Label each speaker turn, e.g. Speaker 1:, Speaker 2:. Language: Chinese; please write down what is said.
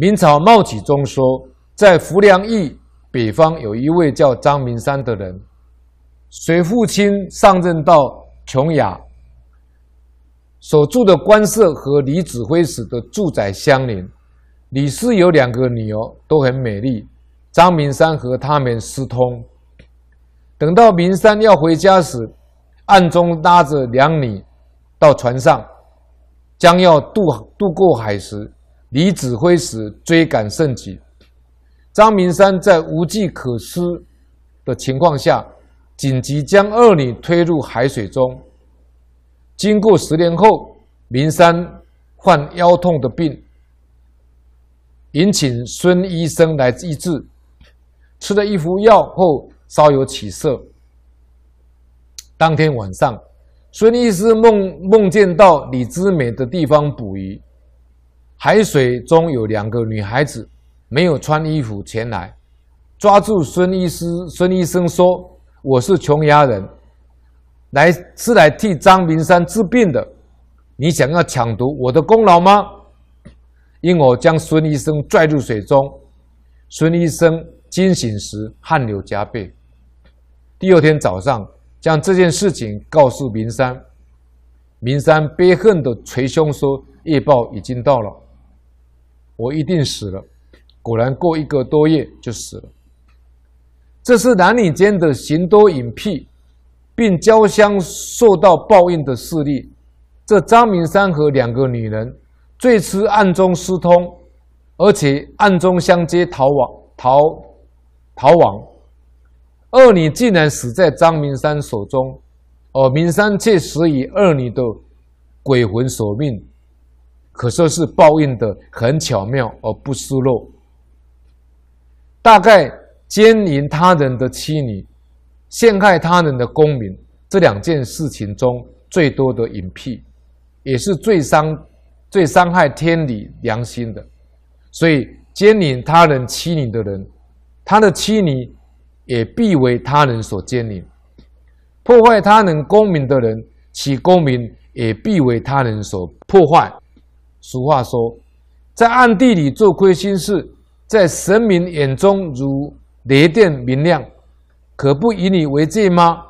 Speaker 1: 明朝《茂起》中说，在福良驿北方有一位叫张明山的人，随父亲上任到琼崖，所住的官舍和李指挥使的住宅相邻。李氏有两个女儿，都很美丽。张明山和他们私通。等到明山要回家时，暗中拉着两女到船上，将要渡渡过海时。李指挥使追赶甚急，张明山在无计可施的情况下，紧急将二女推入海水中。经过十年后，明山患腰痛的病，引请孙医生来医治，吃了一服药后稍有起色。当天晚上，孙医师梦梦见到李知美的地方捕鱼。海水中有两个女孩子，没有穿衣服前来，抓住孙医师。孙医生说：“我是琼崖人，来是来替张明山治病的。你想要抢夺我的功劳吗？”因我将孙医生拽入水中。孙医生惊醒时汗流浃背。第二天早上，将这件事情告诉明山。明山悲恨地捶胸说：“夜报已经到了。”我一定死了，果然过一个多月就死了。这是男女间的行多隐僻，并交相受到报应的事例。这张明山和两个女人最初暗中私通，而且暗中相接逃亡逃逃亡。二女竟然死在张明山手中，而明山却死于二女的鬼魂索命。可说是报应的很巧妙而不失落。大概奸淫他人的妻女、陷害他人的公民这两件事情中，最多的隐僻，也是最伤、最伤害天理良心的。所以，奸淫他人妻女的人，他的妻女也必为他人所奸淫；破坏他人公民的人，其公民也必为他人所破坏。俗话说，在暗地里做亏心事，在神明眼中如雷电明亮，可不以你为戒吗？